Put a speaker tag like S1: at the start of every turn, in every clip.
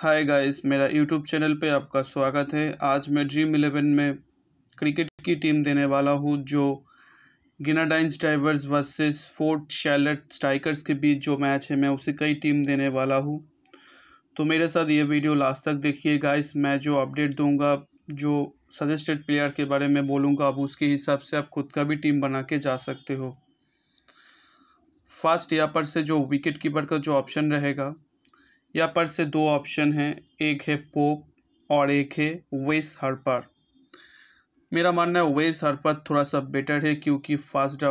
S1: हाय guys मेरा YouTube channel पे आपका स्वागत है आज मैं ड्रीम इलेवन में क्रिकेट की टीम देने वाला हूँ जो गिनाडाइंस drivers versus Fort Charlotte Strikers के बीच जो मैच है मैं उसे कई टीम देने वाला हूँ तो मेरे साथ ये वीडियो लास्ट तक देखिए गाइस मैं जो अपडेट दूँगा जो सजेस्टेड प्लेयर के बारे में बोलूँगा आप उसके हिसाब से आप खुद का भी टीम बना के जा सकते हो फास्ट यहाँ पर से जो विकेट कीपर का जो ऑप्शन रहेगा यहाँ पर से दो ऑप्शन हैं एक है पोप और एक है वेस हरपर मेरा मानना है वेस हरपर थोड़ा सा बेटर है क्योंकि फास्ट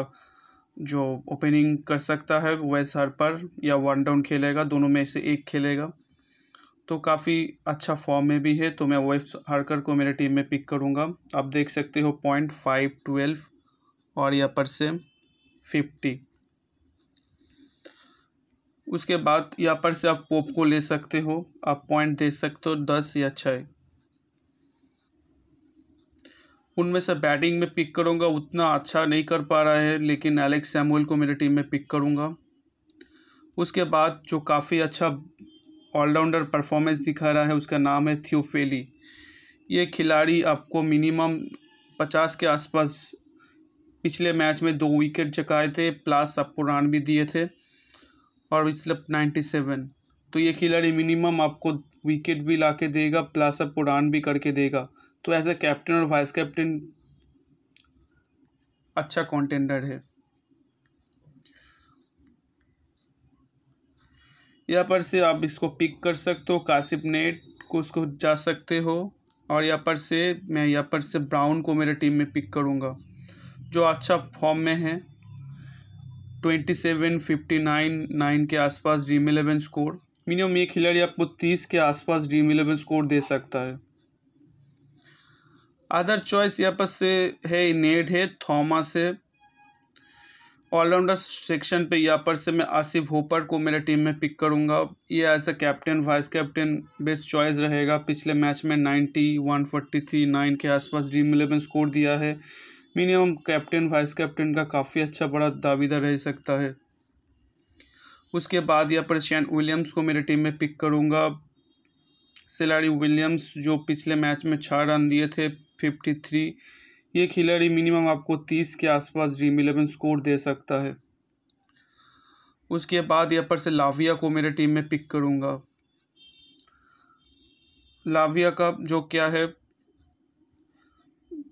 S1: जो ओपनिंग कर सकता है वेस हरपर या वन डाउन खेलेगा दोनों में से एक खेलेगा तो काफ़ी अच्छा फॉर्म में भी है तो मैं वेस हरकर को मेरे टीम में पिक करूँगा आप देख सकते हो पॉइंट फाइव ट्वेल्व और यहाँ पर से फिफ्टी उसके बाद यहाँ पर से आप पोप को ले सकते हो आप पॉइंट दे सकते हो दस या छः उनमें से बैटिंग में पिक करूँगा उतना अच्छा नहीं कर पा रहा है लेकिन एलेक्स सैमुअल को मेरी टीम में पिक करूँगा उसके बाद जो काफ़ी अच्छा ऑलराउंडर परफॉर्मेंस दिखा रहा है उसका नाम है थियोफेली ये खिलाड़ी आपको मिनिमम पचास के आसपास पिछले मैच में दो विकेट चकाए थे प्लस आपको रन भी दिए थे और स्लिप नाइन्टी सेवन तो ये खिलाड़ी मिनिमम आपको विकेट भी ला के देगा प्लस आपको रन भी करके देगा तो एज ए कैप्टन और वाइस कैप्टन अच्छा कॉन्टेंडर है यहाँ पर से आप इसको पिक कर सकते हो कासिप नेट को उसको जा सकते हो और यहाँ पर से मैं यहाँ पर से ब्राउन को मेरे टीम में पिक करूँगा जो अच्छा फॉर्म में है twenty seven fifty nine nine के आसपास ड्रीम इलेवन स्कोर मिनिमम ये खिलाड़ी आपको तीस के आसपास ड्रीम इलेवन स्कोर दे सकता है अदर चॉइस यहाँ पर से है नेड है थॉमस है ऑलराउंडर सेक्शन पे यहाँ पर से मैं आसिफ होपर को मेरे टीम में पिक करूँगा ये as a captain vice captain best choice रहेगा पिछले मैच में ninety one forty three nine के आसपास ड्रीम इलेवन स्कोर दिया है मिनिमम कैप्टन वाइस कैप्टन का काफ़ी अच्छा बड़ा दावेदार रह सकता है उसके बाद यहाँ पर शैन विलियम्स को मेरे टीम में पिक करूँगा सिलाड़ी विलियम्स जो पिछले मैच में छः रन दिए थे फिफ्टी थ्री ये खिलाड़ी मिनिमम आपको तीस के आसपास ड्रीम इलेवन स्कोर दे सकता है उसके बाद यहाँ पर से लाविया को मेरे टीम में पिक करूँगा लाविया का जो क्या है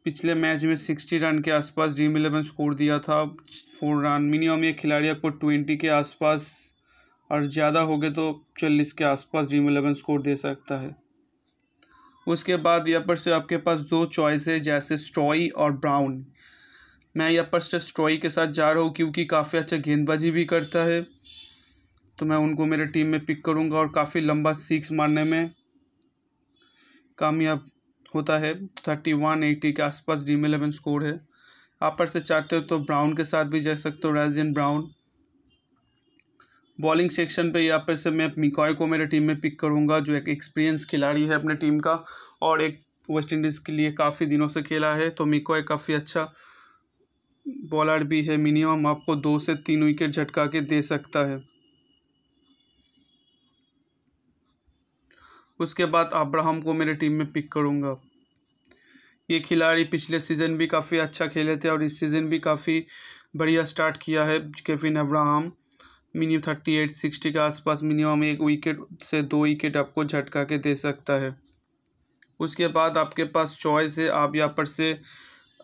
S1: पिछले मैच में सिक्सटी रन के आसपास ड्रीम इलेवन स्कोर दिया था फोर रन मिनिमम ये खिलाड़ी आपको ट्वेंटी के आसपास और ज़्यादा हो गए तो चालीस के आसपास ड्रीम इलेवन स्कोर दे सकता है उसके बाद यहाँ पर से आपके पास दो चॉइस है जैसे स्ट्रॉई और ब्राउन मैं यहाँ पर से स्ट्रॉई के साथ जा रहा हूँ क्योंकि काफ़ी अच्छा गेंदबाजी भी करता है तो मैं उनको मेरे टीम में पिक करूँगा और काफ़ी लंबा सिक्स मारने में कामयाब होता है थर्टी वन एटी के आसपास डीम इलेवन स्कोर है आप पर से चाहते हो तो ब्राउन के साथ भी जा सकते हो राजन ब्राउन बॉलिंग सेक्शन पे यहाँ पर से मैं मिकॉय को मेरे टीम में पिक करूँगा जो एक एक्सपीरियंस खिलाड़ी है अपने टीम का और एक वेस्ट इंडीज़ के लिए काफ़ी दिनों से खेला है तो मिकॉय काफ़ी अच्छा बॉलर भी है मिनिमम आपको दो से तीन विकेट झटका के दे सकता है उसके बाद अब्राहम को मेरे टीम में पिक करूँगा ये खिलाड़ी पिछले सीज़न भी काफ़ी अच्छा खेले थे और इस सीज़न भी काफ़ी बढ़िया स्टार्ट किया है Kevin Abraham minimum thirty eight sixty के आसपास मिनिमम एक विकेट से दो विकेट आपको झटका के दे सकता है उसके बाद आपके पास चॉइस है आप यहाँ पर से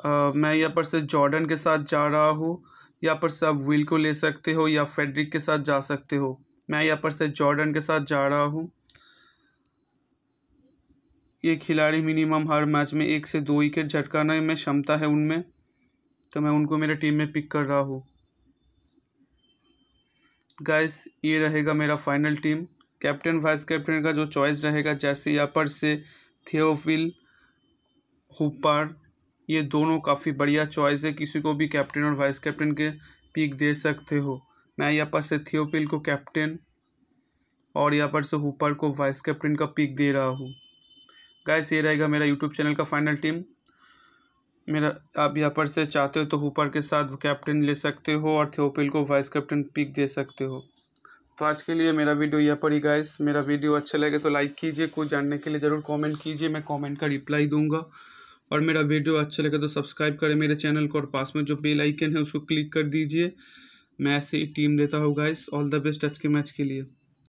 S1: आ, मैं यहाँ पर से जॉर्डन के साथ जा रहा हूँ यहाँ पर से आप विल को ले सकते हो या फेडरिक के साथ जा सकते हो मैं यहाँ पर से जॉर्डन के साथ जा रहा हूँ ये खिलाड़ी मिनिमम हर मैच में एक से दो विकेट झटकाने में क्षमता है उनमें तो मैं उनको मेरे टीम में पिक कर रहा हूँ गाइस ये रहेगा मेरा final team captain vice captain का जो चॉइस रहेगा जैसे यापर से थियोफिल हुपार ये दोनों काफ़ी बढ़िया चॉइस है किसी को भी कैप्टन और वाइस कैप्टन के पिक दे सकते हो मैं यहाँ पर से थियोपिल को कैप्टन और यहाँ पर से हुपर को वाइस कैप्टन का पिक दे रहा हूँ गाइस ये रहेगा मेरा यूट्यूब चैनल का फाइनल टीम मेरा आप यहाँ पर से चाहते हो तो ऊपर के साथ कैप्टन ले सकते हो और थेपिल को वाइस कैप्टन पिक दे सकते हो तो आज के लिए मेरा वीडियो यह पर ही गाइस मेरा वीडियो अच्छा लगे तो लाइक कीजिए कुछ जानने के लिए ज़रूर कमेंट कीजिए मैं कमेंट का रिप्लाई दूंगा और मेरा वीडियो अच्छा लगे तो सब्सक्राइब करें मेरे चैनल को और पास में जो बेल आइकन है उसको क्लिक कर दीजिए मैं ऐसे ही टीम देता हूँ गाइस ऑल द बेस्ट आज के मैच के लिए